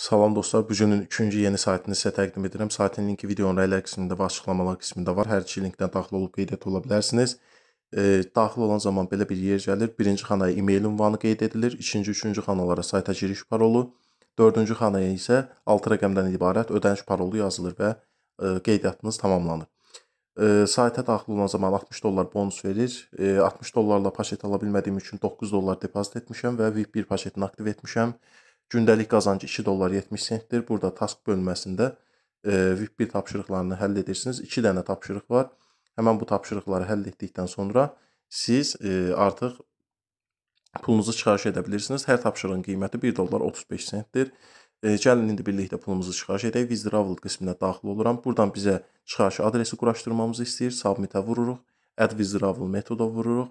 Salam dostlar, bu günün üçüncü yeni saytını sizə təqdim edirəm. Saytın linki videonun rəylər qismində və açıqlamalar qismində var. Hər iki linkdən daxil olub qeydiyyat ola bilərsiniz. E, daxil olan zaman belə bir yer gəlir. Birinci xanaya e-mail ünvanı qeyd edilir. İkinci, üçüncü xanalara sayta giriş parolu. Dördüncü xanaya isə 6 rəqəmdən ibarət ödəniş parolu yazılır və e, qeydiyyatınız tamamlanır. E, sayta daxil olan zaman 60 dollar bonus verir. E, 60 dollarla paket ala bilmədiyim üçün 9 dollar depozit etmişəm və VIP bir paketini aktiv etmişəm. Gündəlik qazancı 2 dollar 70 sentdir. Burada task bölməsində e, VIP 1 tapşırıqlarını həll edirsiniz. 2 dənə tapşırıq var. Həmən bu tapşırıqları həll etdikdən sonra siz e, artıq pulunuzu çıxarış edə bilirsiniz. Hər tapşırığın qiyməti 1 dollar 35 sentdir. E, gəlin indi birlikdə pulumuzu çıxarış edək. Withdraw qisminə daxil oluram. Buradan bizə çıxarış adresi quraşdırmamızı istəyir. Submit-ə vururuq. Add withdraw metoda vururuq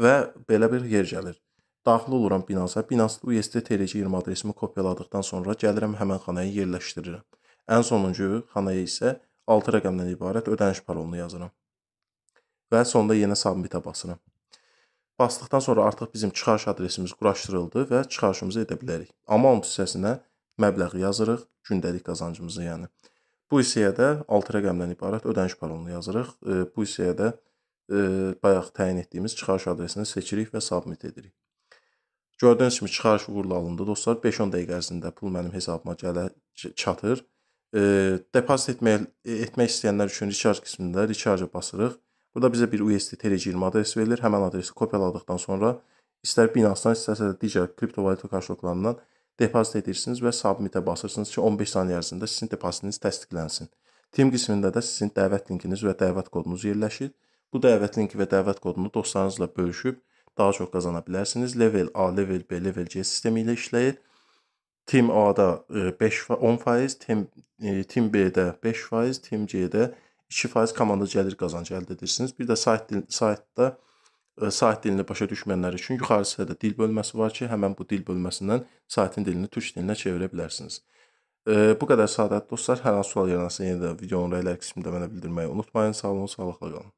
və belə bir yer gəlir. Daxil oluram binansa, binaslı UST TRC 20 adresimi kopyaladıqdan sonra gəlirəm həmən xanaya yerləşdirirəm. Ən sonuncu xanaya isə 6 rəqəmdən ibarət ödəniş parolunu yazıram. Və sonda yenə submitə basıram. Basdıqdan sonra artıq bizim çıxarış adresimiz quraşdırıldı və çıxarışımızı edə bilərik. Amount hissəsinə məbləği yazırıq, gündəlik qazancımızı yəni. Bu hissəyə də 6 rəqəmdən ibarət ödəniş parolunu yazırıq. Bu hissəyə də bayaq təyin etdiyimiz çıxarış adresini seçirik və submit edirik. Gördüyünüz kimi çıxarış uğurla alındı dostlar. 5-10 dəqiqə ərzində pul mənim hesabıma gələ çatır. E, depozit etmək, e, etmək istəyənlər üçün recharge qismində recharge-a basırıq. Burada bizə bir USD TR20 adresi verilir. Həmən adresi kopyaladıktan sonra istər Binance-dan, istərsə də digər kriptovalyuta qarşılıqlarından depozit edirsiniz və submit-ə basırsınız ki, 15 saniyə ərzində sizin depozitiniz təsdiqlənsin. Team qismində də sizin dəvət linkiniz və dəvət kodunuz yerləşir. Bu dəvət linki və dəvət kodunu dostlarınızla bölüşüb daha çox qazana bilərsiniz. Level A, level B, level C sistemi ilə işləyir. Team A-da 5 e, 10%, team e, team B-də 5%, team C-də 2% komanda gəlir qazancı əldə edirsiniz. Bir də sayt dil, saytda e, sayt dilini başa düşməyənlər üçün yuxarı hissədə dil bölməsi var ki, həmin bu dil bölməsindən saytın dilini türk dilinə çevirə bilərsiniz. Bu qədər sadət dostlar, hər hansı sual yaransa yenə də videonun rəylər qismində mənə bildirməyi unutmayın. Sağ olun, sağlıqla qalın.